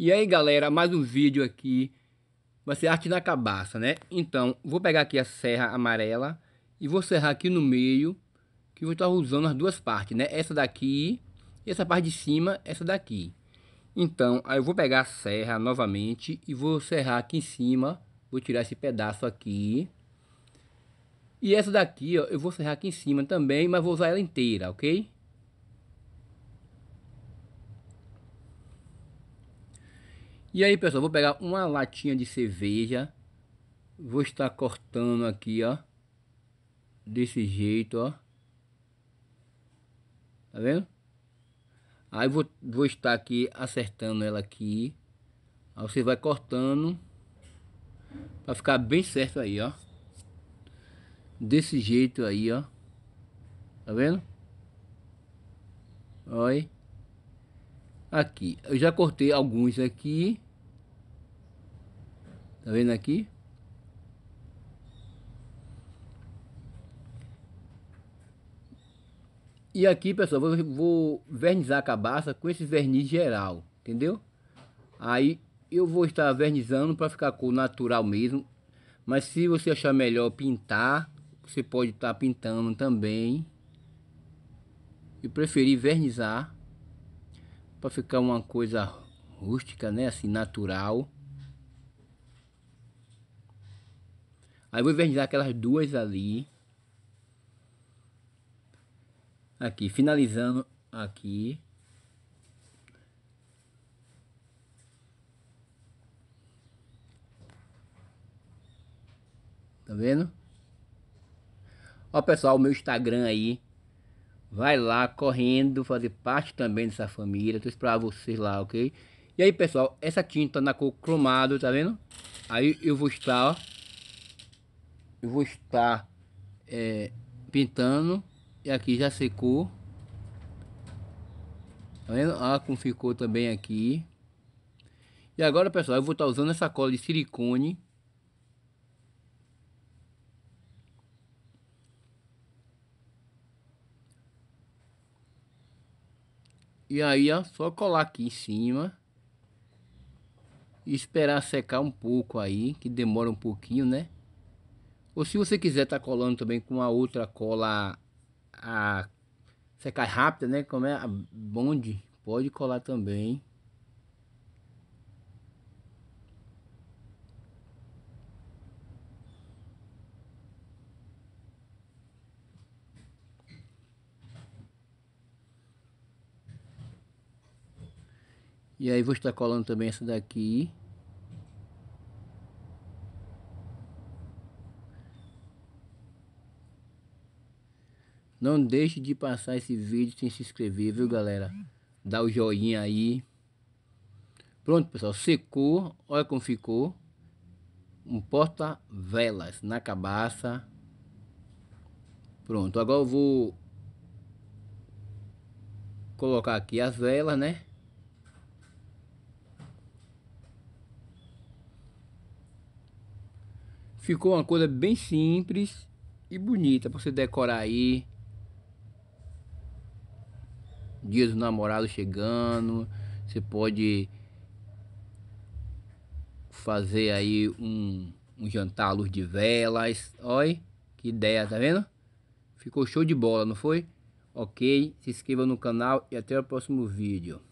E aí galera, mais um vídeo aqui, vai ser arte na cabaça, né? Então, vou pegar aqui a serra amarela e vou serrar aqui no meio, que vou estar usando as duas partes, né? Essa daqui, essa parte de cima, essa daqui. Então, aí eu vou pegar a serra novamente e vou serrar aqui em cima, vou tirar esse pedaço aqui. E essa daqui, ó, eu vou serrar aqui em cima também, mas vou usar ela inteira, ok? E aí, pessoal, vou pegar uma latinha de cerveja. Vou estar cortando aqui, ó. Desse jeito, ó. Tá vendo? Aí vou, vou estar aqui acertando ela aqui. Aí você vai cortando. Pra ficar bem certo aí, ó. Desse jeito aí, ó. Tá vendo? Olha. Aqui. Eu já cortei alguns aqui. Tá vendo aqui? E aqui, pessoal, vou, vou vernizar a cabaça com esse verniz geral, entendeu? Aí eu vou estar vernizando para ficar com natural mesmo. Mas se você achar melhor pintar, você pode estar tá pintando também. Eu preferi vernizar para ficar uma coisa rústica, né? Assim, natural. Aí vou invernizar aquelas duas ali. Aqui, finalizando aqui. Tá vendo? Ó, pessoal, o meu Instagram aí. Vai lá correndo fazer parte também dessa família. Tô esperando vocês lá, ok? E aí, pessoal, essa tinta na cor cromado, tá vendo? Aí eu vou estar, ó eu vou estar é, pintando e aqui já secou tá vendo ah como ficou também aqui e agora pessoal eu vou estar usando essa cola de silicone e aí ó só colar aqui em cima e esperar secar um pouco aí que demora um pouquinho né ou se você quiser estar tá colando também com a outra cola a secar rápida, né? Como é a bonde, pode colar também. E aí vou estar tá colando também essa daqui. Não deixe de passar esse vídeo sem se inscrever, viu, galera? Dá o joinha aí. Pronto, pessoal. Secou. Olha como ficou. Um porta-velas na cabaça. Pronto. Agora eu vou colocar aqui as velas, né? Ficou uma coisa bem simples e bonita para você decorar aí dia dos namorados chegando, você pode fazer aí um, um jantar à luz de velas. Olha, que ideia, tá vendo? Ficou show de bola, não foi? Ok, se inscreva no canal e até o próximo vídeo.